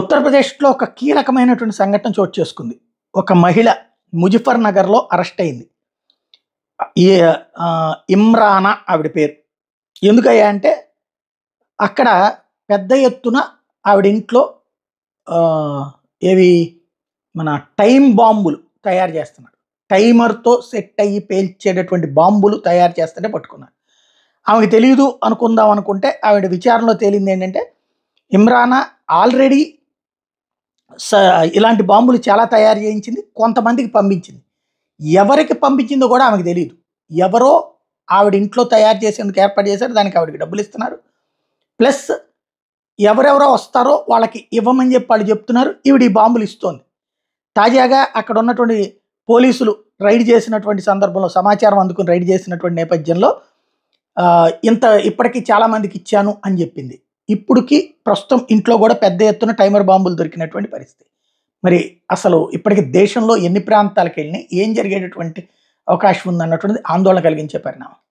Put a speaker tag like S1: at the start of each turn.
S1: ఉత్తరప్రదేశ్లో ఒక కీలకమైనటువంటి సంఘటన చోటు చేసుకుంది ఒక మహిళ ముజఫర్ నగర్లో అరెస్ట్ అయింది ఇమ్రానా ఆవిడ పేరు ఎందుకయ్యా అంటే అక్కడ పెద్ద ఎత్తున ఆవిడ ఇంట్లో ఏవి మన టైం బాంబులు తయారు చేస్తున్నారు టైమర్తో సెట్ అయ్యి పేల్చేటటువంటి బాంబులు తయారు చేస్తుంటే పట్టుకున్నారు ఆమెకు తెలియదు అనుకుందాం అనుకుంటే ఆవిడ విచారణలో తేలింది ఏంటంటే ఇమ్రానా ఆల్రెడీ ఇలాంటి బాంబులు చాలా తయారు చేయించింది కొంతమందికి పంపించింది ఎవరికి పంపించిందో కూడా ఆమెకు తెలియదు ఎవరో ఆవిడ ఇంట్లో తయారు చేసేందుకు ఏర్పాటు చేశారు దానికి ఆవిడకి డబ్బులు ఇస్తున్నారు ప్లస్ ఎవరెవరో వస్తారో వాళ్ళకి ఇవ్వమని చెప్పి వాళ్ళు చెప్తున్నారు ఈవిడ ఈ బాంబులు ఇస్తోంది తాజాగా అక్కడ ఉన్నటువంటి పోలీసులు రైడ్ చేసినటువంటి సందర్భంలో సమాచారం అందుకుని రైడ్ చేసినటువంటి నేపథ్యంలో ఇంత ఇప్పటికీ చాలామందికి ఇచ్చాను అని చెప్పింది ఇప్పటికి ప్రస్తుతం ఇంట్లో కూడా పెద్ద ఎత్తున టైమర్ బాంబులు దొరికినటువంటి పరిస్థితి మరి అసలు ఇప్పటికి దేశంలో ఎన్ని ప్రాంతాలకు వెళ్ళినా ఏం జరిగేటటువంటి అవకాశం ఉందన్నటువంటిది ఆందోళన కలిగించే పరిణామం